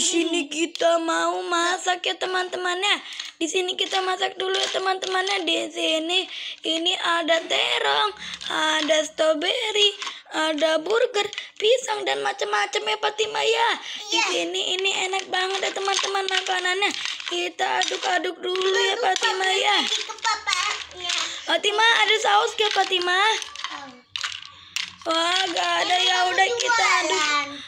di sini kita mau masak ya teman-temannya. Di sini kita masak dulu ya teman-temannya. Di sini ini ada terong, ada strawberry, ada burger, pisang dan macam-macam ya Fatima ya. Di iya. sini ini enak banget ya teman-teman makanannya. Kita aduk-aduk dulu ya Fatima ya. Iya. Fatima ada saus ke Fatima? Oh. Wah, gak ada ya udah kita aduk.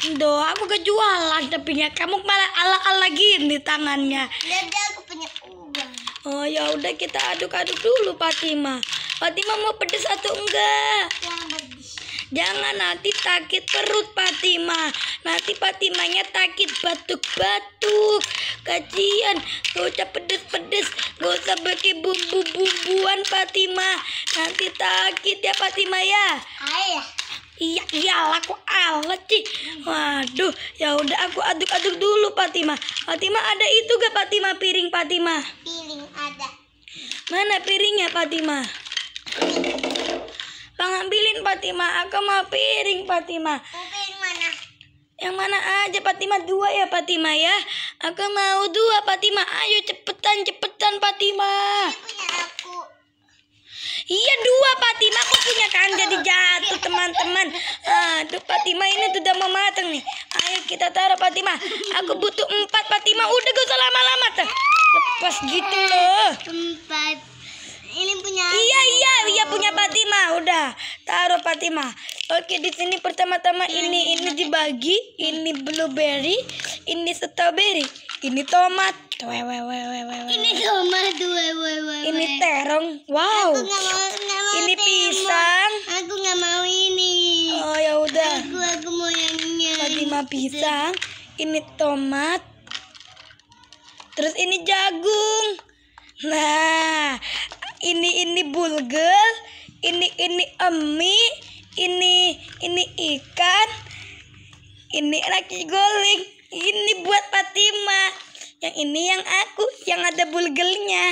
Do, aku kejualan tepinya. Kamu malah ala-ala gini tangannya. Jadi aku punya uang. Oh ya udah kita aduk-aduk dulu Fatima. Fatima mau pedes atau enggak? Jangan nanti takit perut Fatima. Nanti Fatimanya takit batuk-batuk. Kajian, gak usah pedes-pedes, gak usah bagi bumbu-bumbuan Fatima. Nanti takit ya Fatima ya. Ayah. Iya iyalah aku alat sih. Waduh, ya udah aku aduk-aduk dulu Fatima. Fatima ada itu gak Fatima piring Fatima? Piring ada. Mana piringnya Fatima? Bang ambilin Fatima, aku mau piring Fatima. piring mana? Yang mana aja Fatima dua ya Fatima ya. Aku mau dua Fatima. Ayo cepetan cepetan Fatima. Ini aku. Iya dua Fatima. Fatima ini sudah mau matang nih. Ayo kita taruh Fatima. Aku butuh empat Fatima. Udah gak usah lama-lama tuh. Lepas gitu loh. Empat. Ini punya. Iya iya iya punya Fatima. Udah taruh Fatima. Oke di sini pertama-tama ini ini dibagi. Ini blueberry. Ini strawberry. Ini tomat. Wewewewewe. Ini tomat. Wewewewe. Ini terong. Wow. Aku gak mau pisang, ini tomat, terus ini jagung. Nah, ini ini bulgur, ini ini emi, ini ini ikan, ini lagi goling, ini buat Fatima. Yang ini yang aku, yang ada bulgelnya,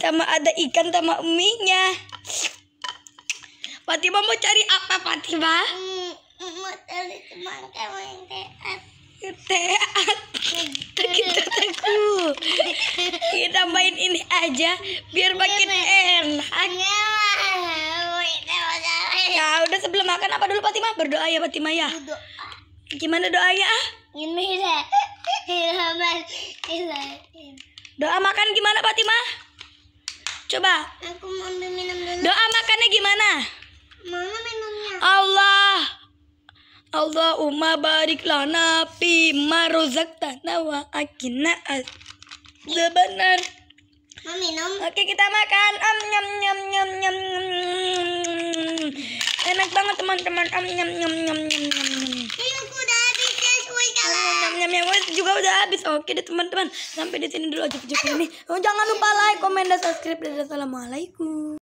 sama ada ikan sama eminya. Fatima mau cari apa Fatima? kali cuma kamu yang teat teat kita teguh. kita tambahin ini aja biar makin iya, enak iya, ya udah sebelum makan apa dulu Fatimah berdoa ya Fatimah ya gimana doanya ah ini deh doa makan gimana Fatimah coba aku mau minum dulu doa makannya gimana Mana minumnya Allah Allahumma barik lana fi ma razaqtana wa akinna azabanar. Minum. Oke, kita makan. Am nyam nyam nyam nyam. Enak banget teman-teman. Am nyam nyam nyam nyam nyam. Minumku iya, udah habis, guys. Woi, kalah. Nyam nyam nyam. Woi, juga udah habis. Oke deh, teman-teman. Sampai di sini dulu aja video ini. jangan lupa like, komen, dan subscribe. Dan assalamualaikum.